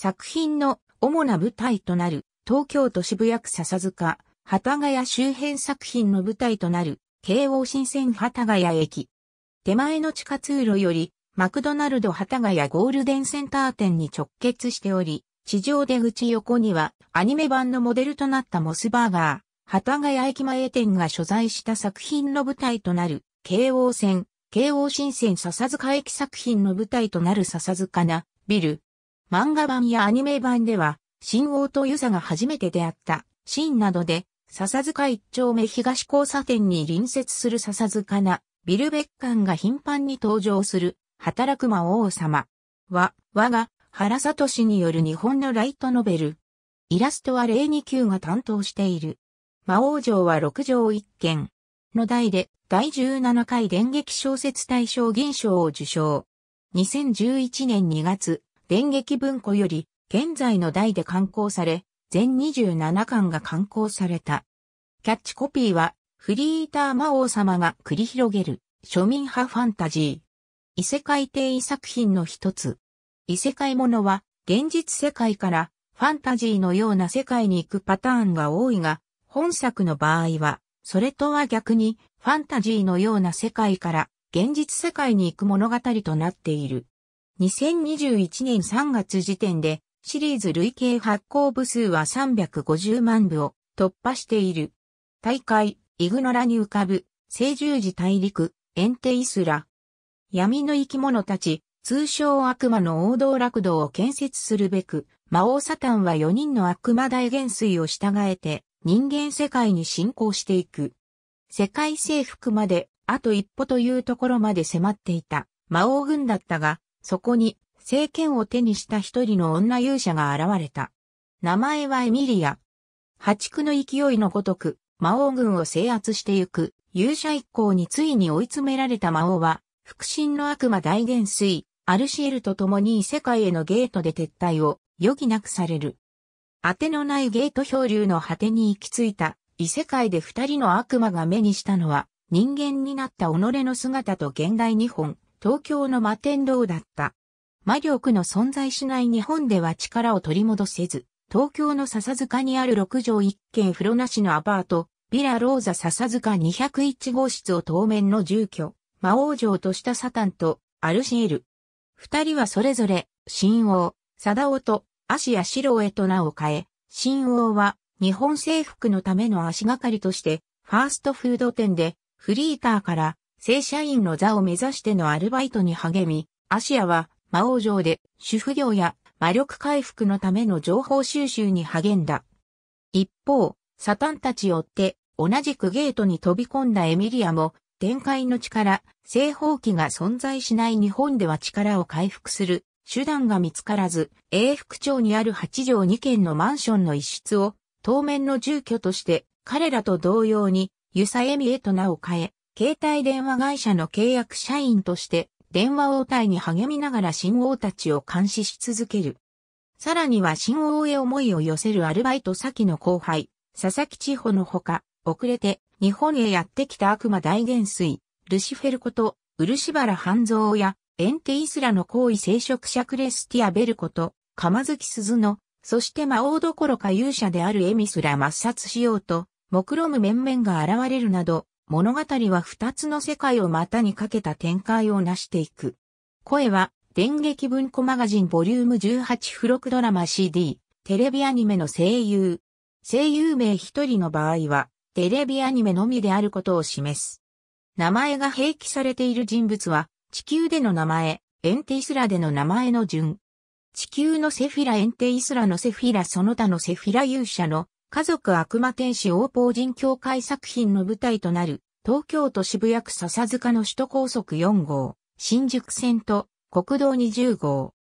作品の主な舞台となる東京都渋谷区笹塚、幡ヶ谷周辺作品の舞台となる京王新線幡ヶ谷駅。手前の地下通路よりマクドナルド幡ヶ谷ゴールデンセンター店に直結しており、地上出口横にはアニメ版のモデルとなったモスバーガー、幡ヶ谷駅前店が所在した作品の舞台となる京王線、京王新線笹塚駅作品の舞台となる笹塚なビル、漫画版やアニメ版では、新王とユザが初めて出会った、シーンなどで、笹塚一丁目東交差点に隣接する笹塚な、ビルベッカンが頻繁に登場する、働く魔王様は、我が原里氏による日本のライトノベル。イラストは02級が担当している。魔王城は6条1件の題で第17回電撃小説大賞銀賞を受賞。2011年2月、電撃文庫より、現在の台で刊行され、全27巻が刊行された。キャッチコピーは、フリーター魔王様が繰り広げる、庶民派ファンタジー。異世界定位作品の一つ。異世界ものは、現実世界からファンタジーのような世界に行くパターンが多いが、本作の場合は、それとは逆に、ファンタジーのような世界から現実世界に行く物語となっている。2021年3月時点でシリーズ累計発行部数は350万部を突破している。大会、イグノラに浮かぶ、聖十字大陸、エンテイスラ。闇の生き物たち、通称悪魔の王道楽道を建設するべく、魔王サタンは4人の悪魔大元帥を従えて、人間世界に進行していく。世界征服まで、あと一歩というところまで迫っていた、魔王軍だったが、そこに、政権を手にした一人の女勇者が現れた。名前はエミリア。破竹の勢いのごとく、魔王軍を制圧してゆく、勇者一行についに追い詰められた魔王は、腹心の悪魔大元帥、アルシエルと共に異世界へのゲートで撤退を余儀なくされる。当てのないゲート漂流の果てに行き着いた異世界で二人の悪魔が目にしたのは人間になった己の姿と現代日本東京の摩天楼だった。魔力の存在しない日本では力を取り戻せず、東京の笹塚にある6畳1軒風呂なしのアパート、ビラローザ笹塚201号室を当面の住居、魔王城としたサタンとアルシエル。二人はそれぞれ、新王、サダオと、アシアシロへと名を変え、新王は日本征服のための足がかりとして、ファーストフード店で、フリーターから正社員の座を目指してのアルバイトに励み、アシアは魔王城で主婦業や魔力回復のための情報収集に励んだ。一方、サタンたちを追って同じくゲートに飛び込んだエミリアも、展開の力、正方機が存在しない日本では力を回復する手段が見つからず、英福町にある8条2軒のマンションの一室を当面の住居として彼らと同様にユサエミへと名を変え、携帯電話会社の契約社員として電話応対に励みながら新王たちを監視し続ける。さらには新王へ思いを寄せるアルバイト先の後輩、佐々木千穂のほか、遅れて日本へやってきた悪魔大元帥、ルシフェルこと、漆原半蔵や、エンテイスラの行位聖職者クレスティアベルこと、釜月鈴の、そして魔王どころか勇者であるエミスら抹殺しようと、目論む面々が現れるなど、物語は二つの世界を股にかけた展開を成していく。声は、電撃文庫マガジンボリューム18付録ドラマ CD、テレビアニメの声優。声優名一人の場合は、テレビアニメのみであることを示す。名前が併記されている人物は、地球での名前、エンテイスラでの名前の順。地球のセフィラエンテイスラのセフィラその他のセフィラ勇者の家族悪魔天使王法人協会作品の舞台となる、東京都渋谷区笹塚の首都高速4号、新宿線と国道20号。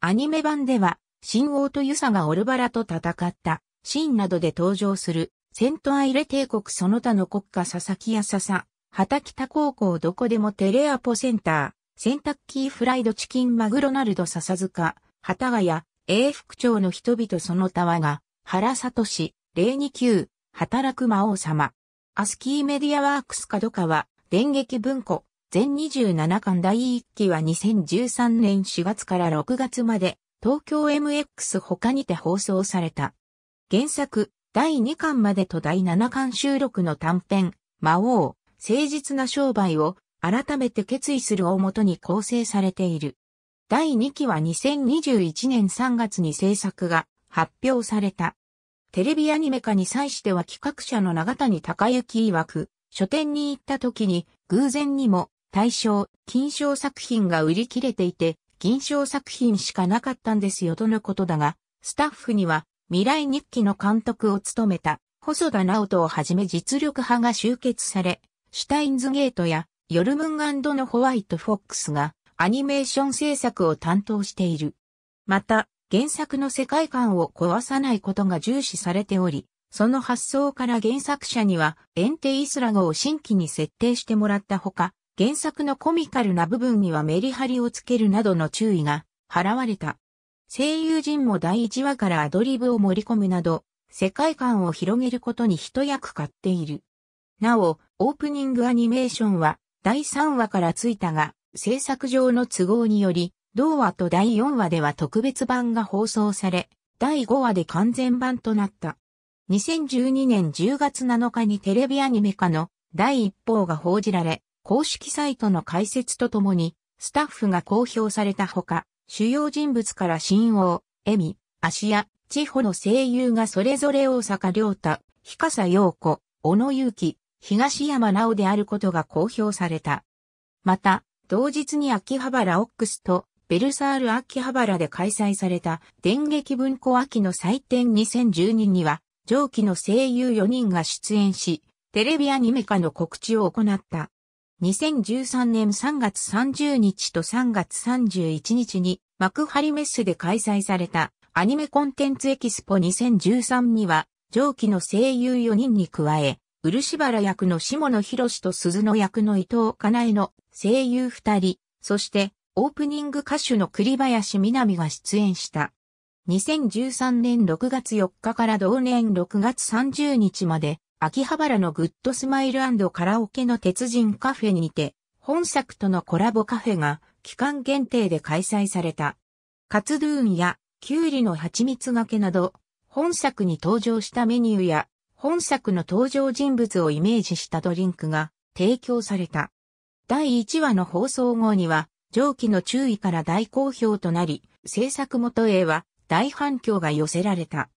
アニメ版では、新王とユサがオルバラと戦ったシーンなどで登場する、セントアイレ帝国その他の国家佐々木や笹、畑北高校どこでもテレアポセンター、センタッキーフライドチキンマグロナルド笹塚、旗ヶ谷、英福町の人々その他はが、原里市、零二級、働く魔王様。アスキーメディアワークス角川、電撃文庫、全27巻第1期は2013年4月から6月まで、東京 MX 他にて放送された。原作、第2巻までと第7巻収録の短編、魔王、誠実な商売を改めて決意する大元に構成されている。第2期は2021年3月に制作が発表された。テレビアニメ化に際しては企画者の長谷隆之曰く、書店に行った時に偶然にも大賞、金賞作品が売り切れていて、銀賞作品しかなかったんですよとのことだが、スタッフには未来日記の監督を務めた細田直人をはじめ実力派が集結され、シュタインズゲートやヨルムンンドのホワイトフォックスがアニメーション制作を担当している。また、原作の世界観を壊さないことが重視されており、その発想から原作者には、エンテイスラゴを新規に設定してもらったほか、原作のコミカルな部分にはメリハリをつけるなどの注意が払われた。声優陣も第1話からアドリブを盛り込むなど、世界観を広げることに一役買っている。なお、オープニングアニメーションは第3話からついたが、制作上の都合により、同話と第4話では特別版が放送され、第5話で完全版となった。2012年10月7日にテレビアニメ化の第一報が報じられ、公式サイトの開設とともに、スタッフが公表されたほか、主要人物から新王、エミ、アシア、チホの声優がそれぞれ大阪良太、日笠陽子、小野祐希、東山直であることが公表された。また、同日に秋葉原オックスとベルサール秋葉原で開催された電撃文庫秋の祭典2012には、上記の声優4人が出演し、テレビアニメ化の告知を行った。2013年3月30日と3月31日に幕張メッセで開催されたアニメコンテンツエキスポ2013には上記の声優4人に加え、漆原役の下野博と鈴野役の伊藤かなえの声優2人、そしてオープニング歌手の栗林みなみが出演した。2013年6月4日から同年6月30日まで、秋葉原のグッドスマイルカラオケの鉄人カフェにて、本作とのコラボカフェが期間限定で開催された。カツドゥーンやキュウリの蜂蜜がけなど、本作に登場したメニューや、本作の登場人物をイメージしたドリンクが提供された。第1話の放送後には、上記の注意から大好評となり、制作元へは大反響が寄せられた。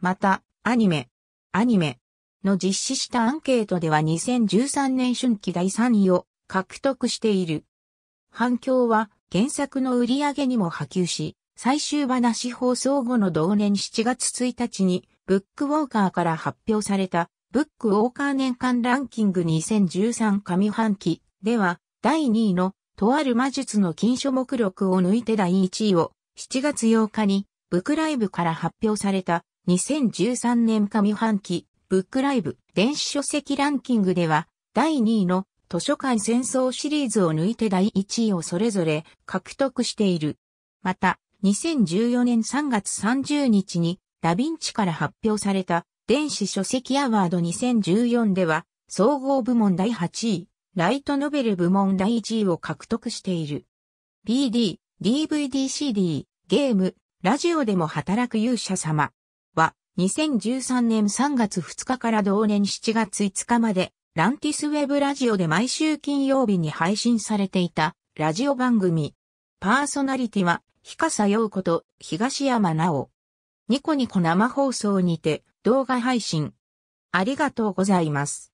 また、アニメ、アニメの実施したアンケートでは2013年春季第3位を獲得している。反響は原作の売り上げにも波及し、最終話放送後の同年7月1日に、ブックウォーカーから発表された、ブックウォーカー年間ランキング2013上半期では、第2位のとある魔術の禁書目録を抜いて第1位を7月8日にブックライブから発表された2013年上半期ブックライブ電子書籍ランキングでは第2位の図書館戦争シリーズを抜いて第1位をそれぞれ獲得している。また、2014年3月30日にダヴィンチから発表された電子書籍アワード2014では総合部門第8位、ライトノベル部門第1位を獲得している。BD、DVD、CD、ゲーム、ラジオでも働く勇者様は2013年3月2日から同年7月5日までランティスウェブラジオで毎週金曜日に配信されていたラジオ番組。パーソナリティは、ひかさようこと、東山奈緒。ニコニコ生放送にて動画配信。ありがとうございます。